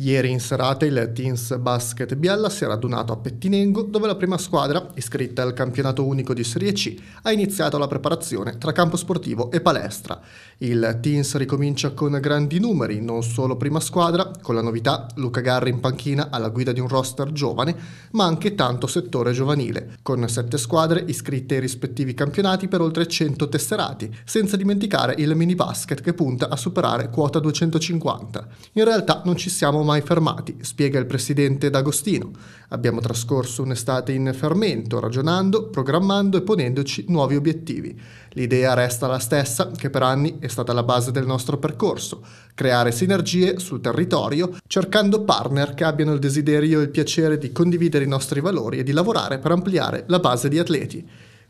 Ieri in serata il Teens Basket Biella si è radunato a Pettinengo dove la prima squadra, iscritta al campionato unico di Serie C, ha iniziato la preparazione tra campo sportivo e palestra. Il Teens ricomincia con grandi numeri, non solo prima squadra, con la novità Luca Garri in panchina alla guida di un roster giovane, ma anche tanto settore giovanile, con sette squadre iscritte ai rispettivi campionati per oltre 100 tesserati, senza dimenticare il mini basket che punta a superare quota 250. In realtà non ci siamo mai mai fermati, spiega il presidente D'Agostino. Abbiamo trascorso un'estate in fermento, ragionando, programmando e ponendoci nuovi obiettivi. L'idea resta la stessa che per anni è stata la base del nostro percorso, creare sinergie sul territorio, cercando partner che abbiano il desiderio e il piacere di condividere i nostri valori e di lavorare per ampliare la base di atleti.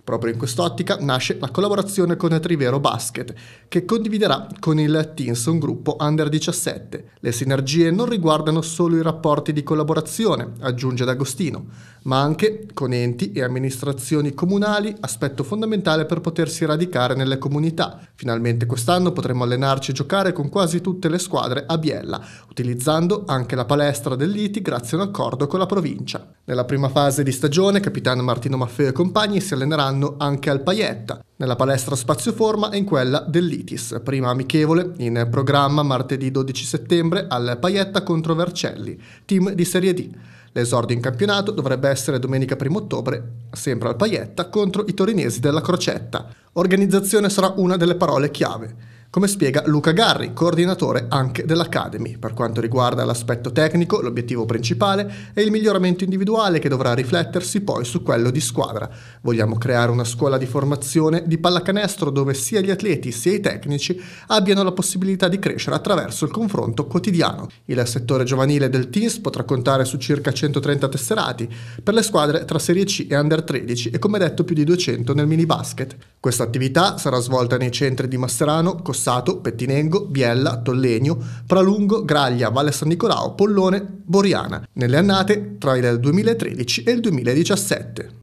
Proprio in quest'ottica nasce la collaborazione con Trivero Basket, che condividerà con il Teens un gruppo under 17. Le sinergie non riguardano solo i rapporti di collaborazione, aggiunge D'Agostino, ma anche con enti e amministrazioni comunali, aspetto fondamentale per potersi radicare nelle comunità. Finalmente quest'anno potremo allenarci e giocare con quasi tutte le squadre a Biella, utilizzando anche la palestra del Liti grazie a un accordo con la provincia. Nella prima fase di stagione, capitano Martino Maffeo e compagni si alleneranno saranno anche al Paietta, nella palestra Spazioforma e in quella dell'Itis, prima amichevole, in programma martedì 12 settembre al Paietta contro Vercelli, team di Serie D. L'esordio in campionato dovrebbe essere domenica 1 ottobre, sempre al Paietta, contro i torinesi della Crocetta. Organizzazione sarà una delle parole chiave come spiega Luca Garri, coordinatore anche dell'Academy. Per quanto riguarda l'aspetto tecnico, l'obiettivo principale è il miglioramento individuale che dovrà riflettersi poi su quello di squadra. Vogliamo creare una scuola di formazione di pallacanestro dove sia gli atleti sia i tecnici abbiano la possibilità di crescere attraverso il confronto quotidiano. Il settore giovanile del Teams potrà contare su circa 130 tesserati per le squadre tra Serie C e Under 13 e come detto più di 200 nel mini basket. Questa attività sarà svolta nei centri di Masserano, Costa Fossato, Pettinengo, Biella, Tollegno, Pralungo, Graglia, Valle San Nicolao, Pollone, Boriana, nelle annate tra il 2013 e il 2017.